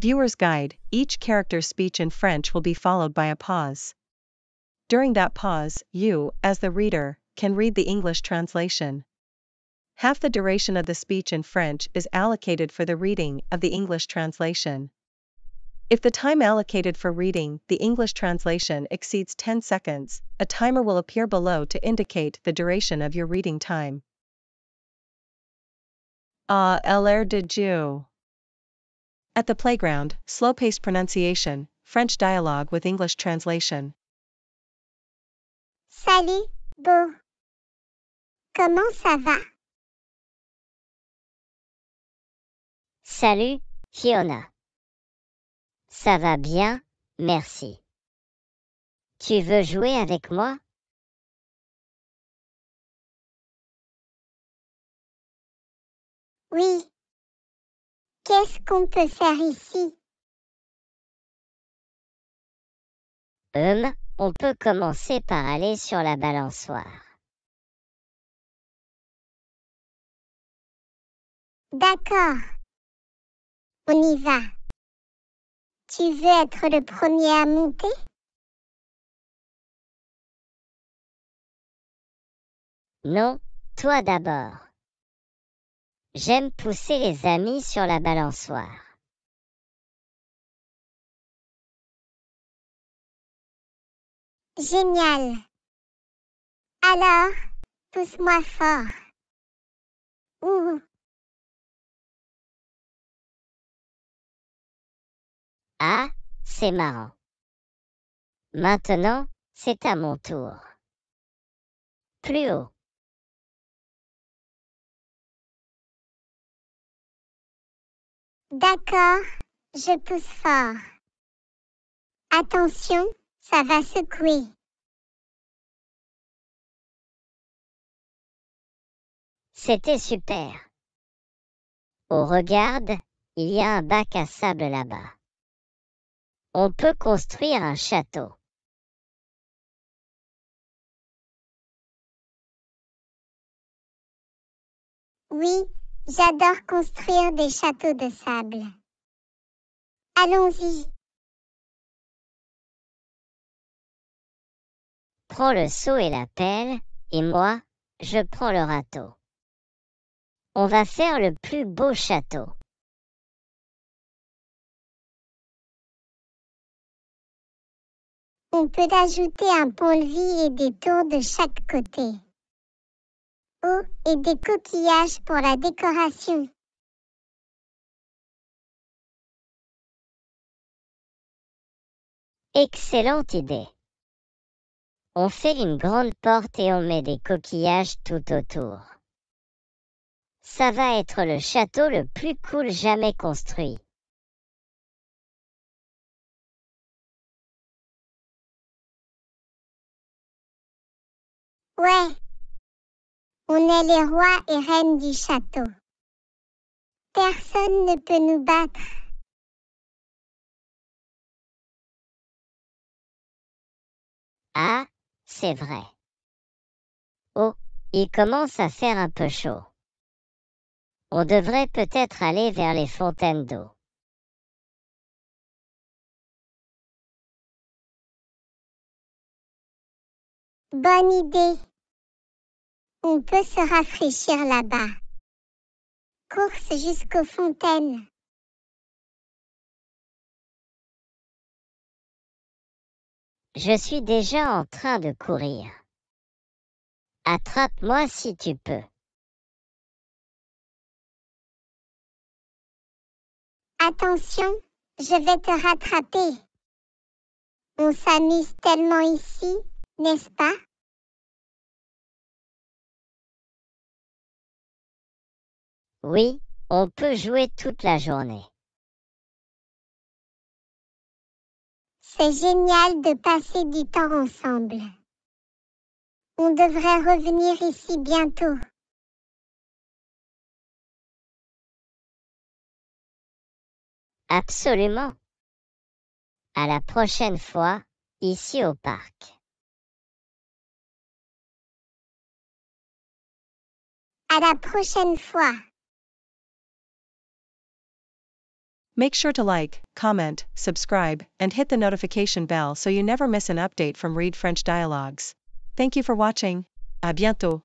Viewer's Guide Each character's speech in French will be followed by a pause. During that pause, you, as the reader, can read the English translation. Half the duration of the speech in French is allocated for the reading of the English translation. If the time allocated for reading the English translation exceeds 10 seconds, a timer will appear below to indicate the duration of your reading time. Ah, l'air de Dieu. At the playground, slow paced pronunciation, French dialogue with English translation. Salut, beau. Comment ça va? Salut, Fiona. Ça va bien, merci. Tu veux jouer avec moi? Oui, Qu'est-ce qu'on peut faire ici Hum, on peut commencer par aller sur la balançoire. D'accord. On y va. Tu veux être le premier à monter Non, toi d'abord. J'aime pousser les amis sur la balançoire. Génial. Alors, pousse-moi fort. Ouh. Ah, c'est marrant. Maintenant, c'est à mon tour. Plus haut. D'accord, je pousse fort. Attention, ça va secouer. C'était super. Oh, regarde, il y a un bac à sable là-bas. On peut construire un château. Oui, J'adore construire des châteaux de sable. Allons-y. Prends le seau et la pelle, et moi, je prends le râteau. On va faire le plus beau château. On peut ajouter un pont-levis et des tours de chaque côté. Oh, et des coquillages pour la décoration. Excellente idée. On fait une grande porte et on met des coquillages tout autour. Ça va être le château le plus cool jamais construit. Ouais, on est les rois et reines du château. Personne ne peut nous battre. Ah, c'est vrai. Oh, il commence à faire un peu chaud. On devrait peut-être aller vers les fontaines d'eau. Bonne idée. On peut se rafraîchir là-bas. Course jusqu'aux fontaines. Je suis déjà en train de courir. Attrape-moi si tu peux. Attention, je vais te rattraper. On s'amuse tellement ici, n'est-ce pas Oui, on peut jouer toute la journée. C'est génial de passer du temps ensemble. On devrait revenir ici bientôt. Absolument. À la prochaine fois, ici au parc. À la prochaine fois. Make sure to like, comment, subscribe, and hit the notification bell so you never miss an update from Read French Dialogues. Thank you for watching. À bientôt.